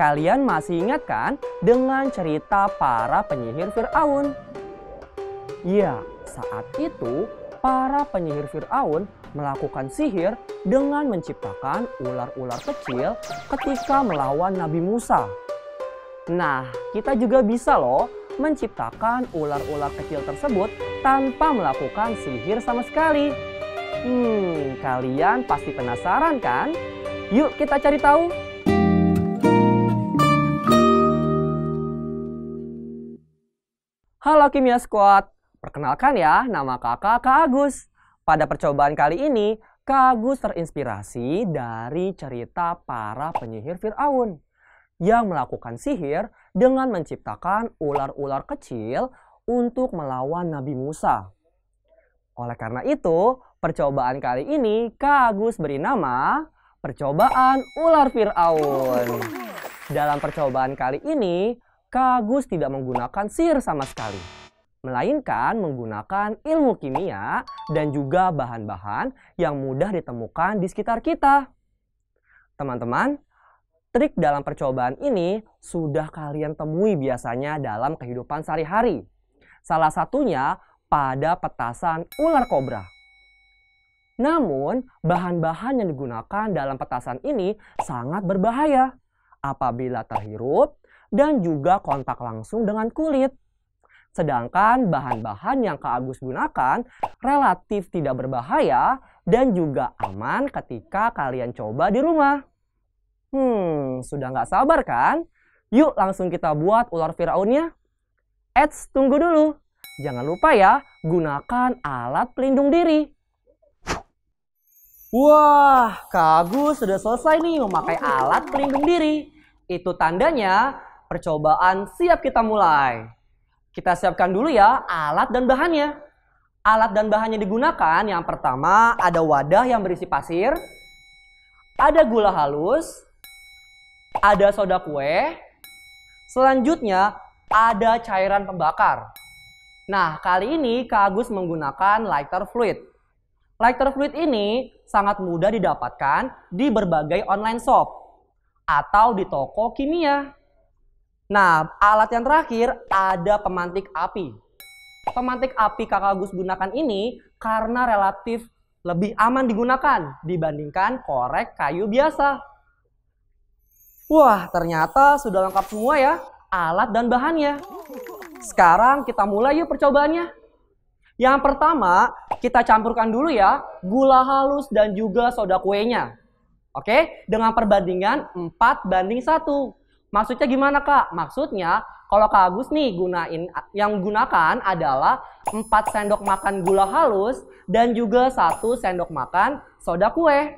Kalian masih ingat kan dengan cerita para penyihir Fir'aun? Ya, saat itu para penyihir Fir'aun melakukan sihir dengan menciptakan ular-ular kecil ketika melawan Nabi Musa. Nah, kita juga bisa loh menciptakan ular-ular kecil tersebut tanpa melakukan sihir sama sekali. Hmm, kalian pasti penasaran kan? Yuk kita cari tahu. Halo Kimia Squad, perkenalkan ya nama kakak Kak Agus. Pada percobaan kali ini, Kak Agus terinspirasi dari cerita para penyihir Fir'aun yang melakukan sihir dengan menciptakan ular-ular kecil untuk melawan Nabi Musa. Oleh karena itu, percobaan kali ini Kak Agus beri nama Percobaan Ular Fir'aun. Dalam percobaan kali ini, Kagus tidak menggunakan sihir sama sekali, melainkan menggunakan ilmu kimia dan juga bahan-bahan yang mudah ditemukan di sekitar kita. Teman-teman, trik dalam percobaan ini sudah kalian temui biasanya dalam kehidupan sehari-hari. Salah satunya pada petasan ular kobra. Namun, bahan-bahan yang digunakan dalam petasan ini sangat berbahaya apabila terhirup dan juga kontak langsung dengan kulit. Sedangkan bahan-bahan yang Kak Agus gunakan relatif tidak berbahaya dan juga aman ketika kalian coba di rumah. Hmm, sudah nggak sabar kan? Yuk langsung kita buat ular Firaunnya. Eits, tunggu dulu. Jangan lupa ya, gunakan alat pelindung diri. Wah, Kak Agus sudah selesai nih memakai alat pelindung diri. Itu tandanya percobaan siap kita mulai. Kita siapkan dulu ya alat dan bahannya. Alat dan bahannya digunakan yang pertama ada wadah yang berisi pasir, ada gula halus, ada soda kue, selanjutnya ada cairan pembakar. Nah, kali ini Kak Agus menggunakan lighter fluid. Lighter fluid ini sangat mudah didapatkan di berbagai online shop atau di toko kimia. Nah, alat yang terakhir ada pemantik api. Pemantik api kakak Gus gunakan ini karena relatif lebih aman digunakan dibandingkan korek kayu biasa. Wah, ternyata sudah lengkap semua ya alat dan bahannya. Sekarang kita mulai yuk percobaannya. Yang pertama, kita campurkan dulu ya gula halus dan juga soda kuenya. Oke, dengan perbandingan 4 banding 1. Maksudnya gimana Kak? Maksudnya kalau Kak Agus nih gunain yang gunakan adalah 4 sendok makan gula halus dan juga 1 sendok makan soda kue.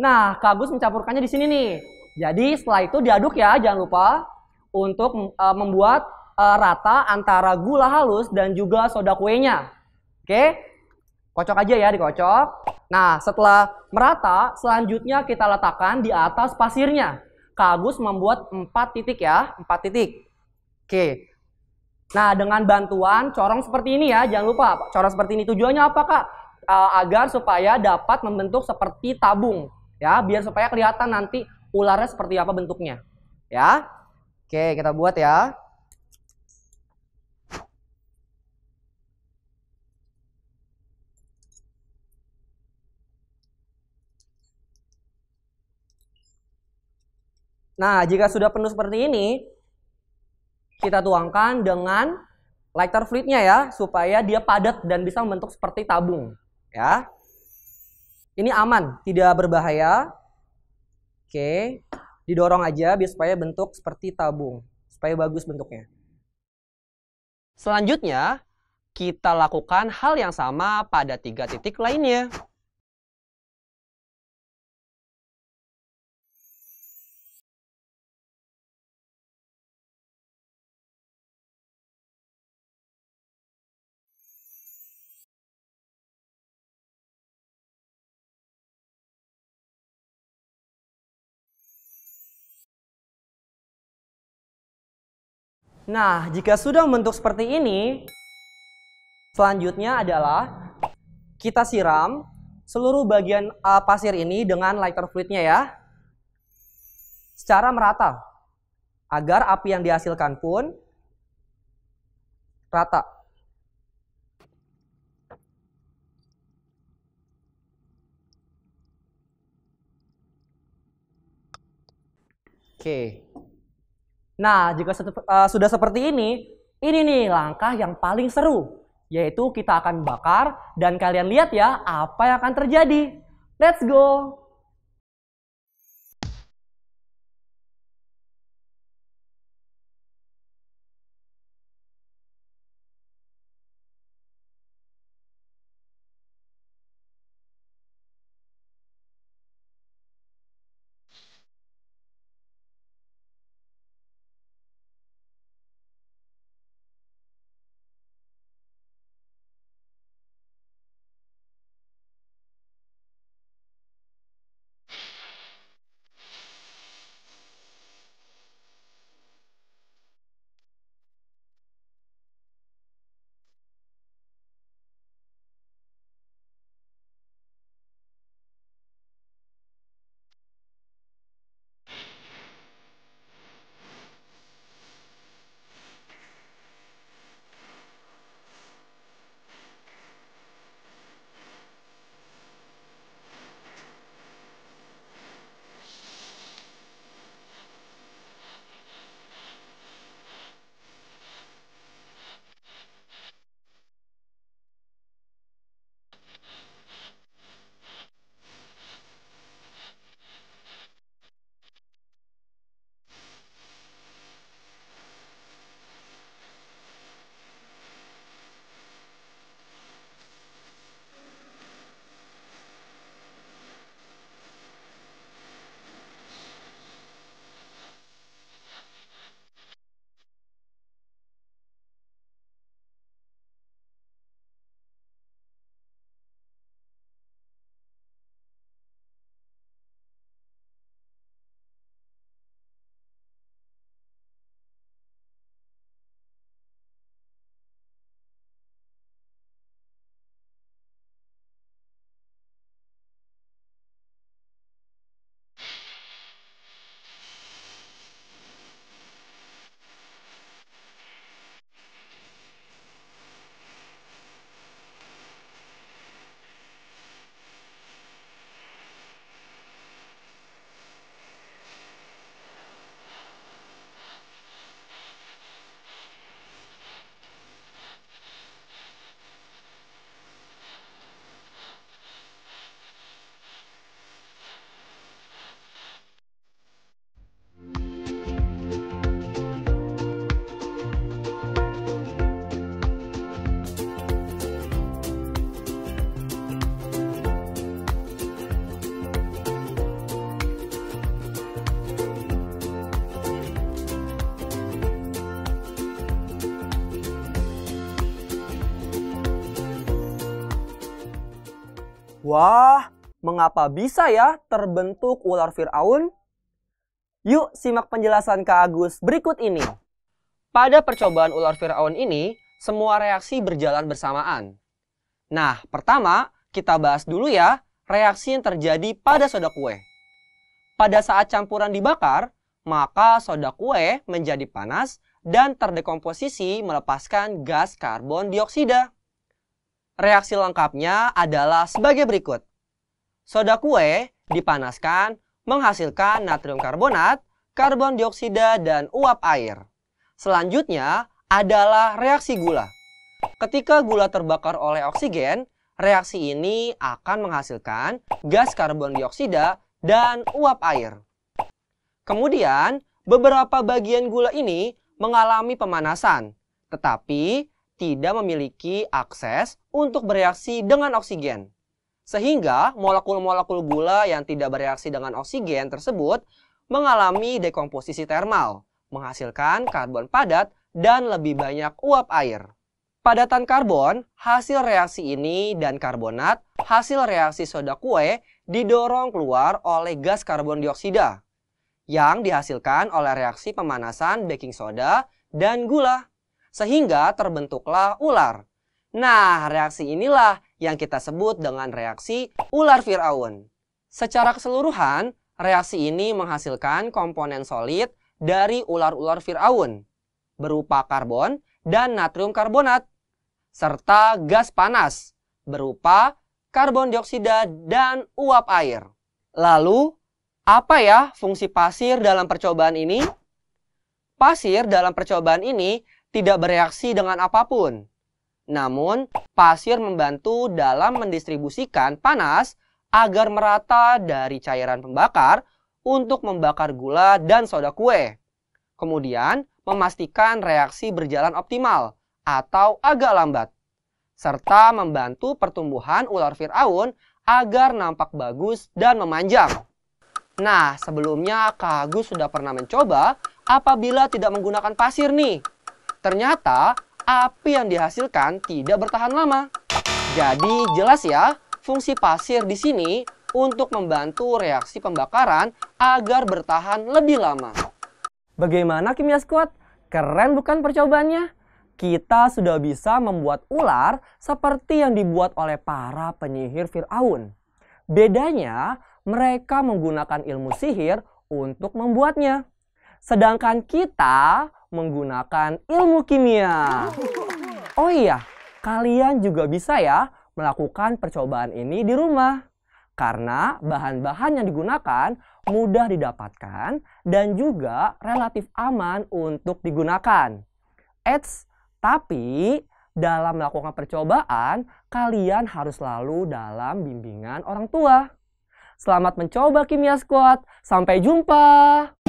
Nah, Kak Agus mencampurkannya di sini nih. Jadi setelah itu diaduk ya, jangan lupa untuk eh, membuat uh, rata antara gula halus dan juga soda kuenya. Oke? Okay? Kocok aja ya, dikocok. Nah, setelah merata, selanjutnya kita letakkan di atas pasirnya. Kagus membuat 4 titik ya, 4 titik. Oke. Okay. Nah, dengan bantuan corong seperti ini ya, jangan lupa corong seperti ini. Tujuannya apa, Kak? Eh, agar supaya dapat membentuk seperti tabung, ya, biar supaya kelihatan nanti ularnya seperti apa bentuknya. Ya. Oke, kita buat ya. Nah, jika sudah penuh seperti ini, kita tuangkan dengan lighter fluidnya ya, supaya dia padat dan bisa membentuk seperti tabung. Ya, ini aman, tidak berbahaya. Oke, didorong aja biar supaya bentuk seperti tabung, supaya bagus bentuknya. Selanjutnya, kita lakukan hal yang sama pada tiga titik lainnya. Nah, jika sudah membentuk seperti ini, selanjutnya adalah kita siram seluruh bagian uh, pasir ini dengan lighter fluidnya ya. Secara merata. Agar api yang dihasilkan pun rata. Oke. Okay. Nah, jika eh, sudah seperti ini, ini nih langkah yang paling seru, yaitu kita akan bakar dan kalian lihat ya apa yang akan terjadi. Let's go! Wah, mengapa bisa ya terbentuk ular Fir'aun? Yuk simak penjelasan Kak Agus berikut ini. Pada percobaan ular Fir'aun ini, semua reaksi berjalan bersamaan. Nah, pertama kita bahas dulu ya reaksi yang terjadi pada soda kue. Pada saat campuran dibakar, maka soda kue menjadi panas dan terdekomposisi melepaskan gas karbon dioksida. Reaksi lengkapnya adalah sebagai berikut. Soda kue dipanaskan menghasilkan natrium karbonat, karbon dioksida, dan uap air. Selanjutnya adalah reaksi gula. Ketika gula terbakar oleh oksigen, reaksi ini akan menghasilkan gas karbon dioksida dan uap air. Kemudian, beberapa bagian gula ini mengalami pemanasan, tetapi tidak memiliki akses untuk bereaksi dengan oksigen. Sehingga molekul-molekul gula yang tidak bereaksi dengan oksigen tersebut mengalami dekomposisi termal, menghasilkan karbon padat dan lebih banyak uap air. Padatan karbon, hasil reaksi ini dan karbonat, hasil reaksi soda kue didorong keluar oleh gas karbon dioksida yang dihasilkan oleh reaksi pemanasan baking soda dan gula sehingga terbentuklah ular. Nah, reaksi inilah yang kita sebut dengan reaksi ular Fir'aun. Secara keseluruhan, reaksi ini menghasilkan komponen solid dari ular-ular Fir'aun berupa karbon dan natrium karbonat, serta gas panas berupa karbon dioksida dan uap air. Lalu, apa ya fungsi pasir dalam percobaan ini? Pasir dalam percobaan ini tidak bereaksi dengan apapun. Namun, pasir membantu dalam mendistribusikan panas agar merata dari cairan pembakar untuk membakar gula dan soda kue. Kemudian, memastikan reaksi berjalan optimal atau agak lambat. Serta membantu pertumbuhan ular Fir'aun agar nampak bagus dan memanjang. Nah, sebelumnya Kak Agus sudah pernah mencoba apabila tidak menggunakan pasir nih. Ternyata api yang dihasilkan tidak bertahan lama. Jadi jelas ya, fungsi pasir di sini untuk membantu reaksi pembakaran agar bertahan lebih lama. Bagaimana Kimia Squad? Keren bukan percobaannya? Kita sudah bisa membuat ular seperti yang dibuat oleh para penyihir Fir'aun. Bedanya, mereka menggunakan ilmu sihir untuk membuatnya. Sedangkan kita menggunakan ilmu kimia. Oh. oh iya, kalian juga bisa ya melakukan percobaan ini di rumah. Karena bahan-bahan yang digunakan mudah didapatkan dan juga relatif aman untuk digunakan. Eits, tapi dalam melakukan percobaan, kalian harus selalu dalam bimbingan orang tua. Selamat mencoba Kimia Squad. Sampai jumpa.